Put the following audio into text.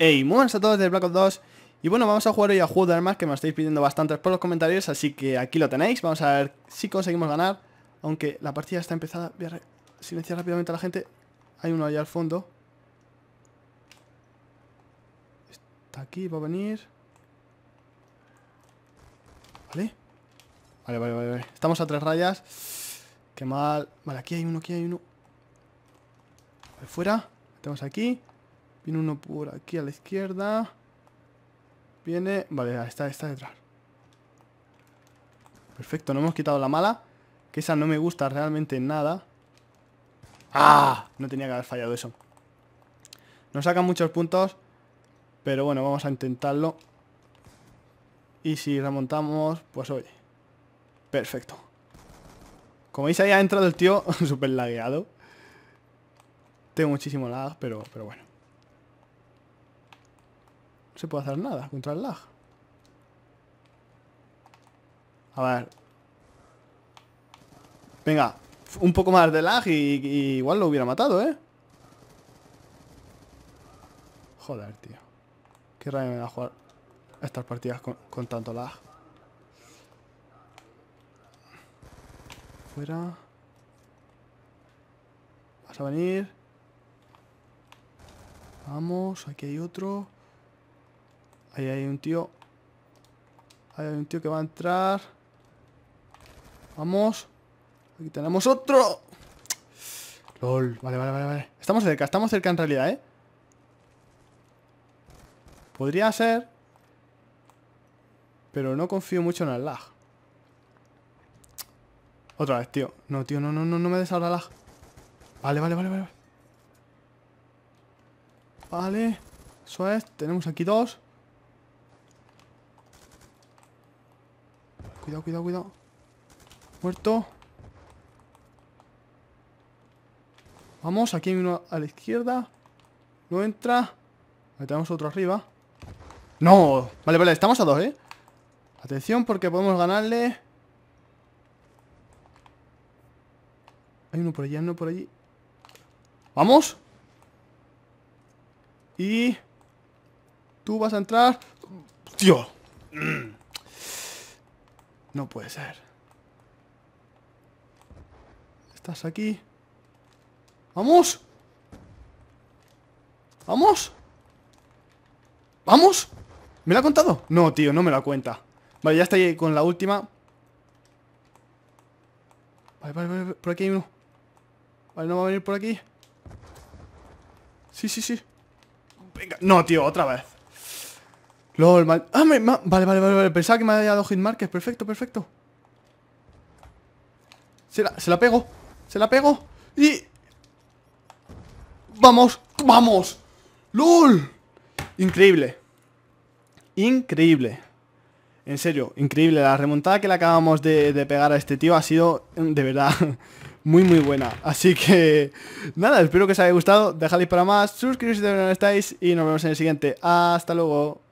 Hey, muy a todos desde Black Ops 2 Y bueno, vamos a jugar hoy a juego de armas que me estáis pidiendo bastantes por los comentarios Así que aquí lo tenéis, vamos a ver si conseguimos ganar Aunque la partida está empezada, voy a silenciar rápidamente a la gente Hay uno allá al fondo Está aquí, va a venir Vale Vale, vale, vale, vale. estamos a tres rayas Qué mal Vale, aquí hay uno, aquí hay uno fuera, tenemos aquí Viene uno por aquí a la izquierda. Viene... Vale, está, está detrás. Perfecto, no hemos quitado la mala. Que esa no me gusta realmente nada. ¡Ah! No tenía que haber fallado eso. Nos sacan muchos puntos. Pero bueno, vamos a intentarlo. Y si remontamos, pues oye. Perfecto. Como veis ahí ha entrado el tío súper lagueado. Tengo muchísimo lag, pero, pero bueno se puede hacer nada contra el lag. A ver. Venga, un poco más de lag y, igual lo hubiera matado, ¿eh? Joder, tío. Qué rabia me a jugar estas partidas con, con tanto lag. Fuera. Vas a venir. Vamos, aquí hay otro. Ahí hay un tío. Ahí hay un tío que va a entrar. Vamos. Aquí tenemos otro. LOL. Vale, vale, vale, vale. Estamos cerca, estamos cerca en realidad, ¿eh? Podría ser. Pero no confío mucho en el lag. Otra vez, tío. No, tío, no, no, no, no me des el lag. Vale, vale, vale, vale. Vale. Eso es. Tenemos aquí dos. Cuidado, cuidado, cuidado. Muerto. Vamos, aquí hay uno a la izquierda. No entra. Ahí tenemos otro arriba. ¡No! Vale, vale, estamos a dos, ¿eh? Atención porque podemos ganarle. Hay uno por allí, hay uno por allí. ¡Vamos! Y... Tú vas a entrar... ¡Tío! No puede ser. Estás aquí. ¡Vamos! ¡Vamos! ¡Vamos! ¿Me lo ha contado? No, tío, no me la cuenta. Vale, ya está ahí con la última. Vale, vale, vale, por aquí hay uno. Vale, no va a venir por aquí. Sí, sí, sí. Venga. No, tío, otra vez. LOL, mal... Ah, vale, vale, vale, Pensaba que me había dado hitmarkers. Perfecto, perfecto. Se la, se pego. Se la pego. Y... Vamos, vamos. LOL. Increíble. Increíble. En serio, increíble. La remontada que le acabamos de, pegar a este tío ha sido, mm, de verdad, muy, muy buena. Así que, nada, espero que os haya gustado. Dejadle para más, suscribiros si no estáis y nos vemos en el siguiente. Hasta luego.